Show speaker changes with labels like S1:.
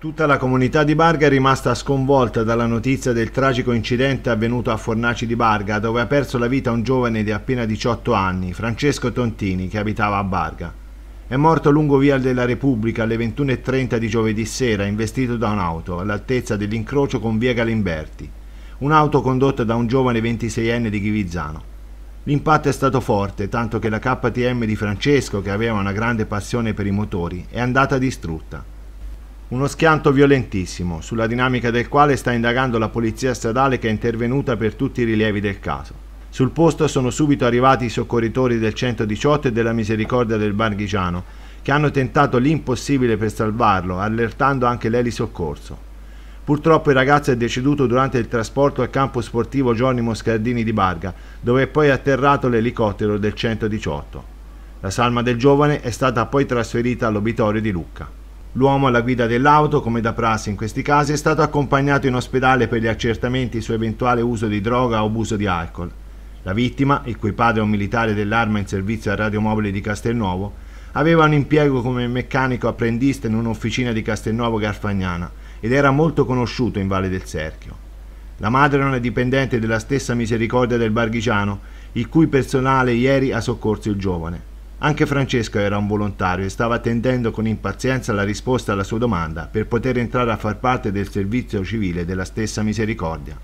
S1: Tutta la comunità di Barga è rimasta sconvolta dalla notizia del tragico incidente avvenuto a Fornaci di Barga, dove ha perso la vita un giovane di appena 18 anni, Francesco Tontini, che abitava a Barga. È morto lungo Via della Repubblica alle 21.30 di giovedì sera, investito da un'auto, all'altezza dell'incrocio con Via Galimberti, un'auto condotta da un giovane 26enne di Ghivizzano. L'impatto è stato forte, tanto che la KTM di Francesco, che aveva una grande passione per i motori, è andata distrutta. Uno schianto violentissimo, sulla dinamica del quale sta indagando la polizia stradale che è intervenuta per tutti i rilievi del caso. Sul posto sono subito arrivati i soccorritori del 118 e della Misericordia del Barghigiano, che hanno tentato l'impossibile per salvarlo, allertando anche l'Eli Purtroppo il ragazzo è deceduto durante il trasporto al campo sportivo Giorni Moscardini di Barga, dove è poi atterrato l'elicottero del 118. La salma del giovane è stata poi trasferita all'obitorio di Lucca. L'uomo alla guida dell'auto, come da prassi in questi casi, è stato accompagnato in ospedale per gli accertamenti su eventuale uso di droga o abuso di alcol. La vittima, il cui padre è un militare dell'arma in servizio a radiomobile di Castelnuovo, aveva un impiego come meccanico apprendista in un'officina di Castelnuovo Garfagnana ed era molto conosciuto in Valle del Serchio. La madre non è dipendente della stessa misericordia del Barghiciano, il cui personale ieri ha soccorso il giovane. Anche Francesco era un volontario e stava attendendo con impazienza la risposta alla sua domanda per poter entrare a far parte del servizio civile della stessa misericordia.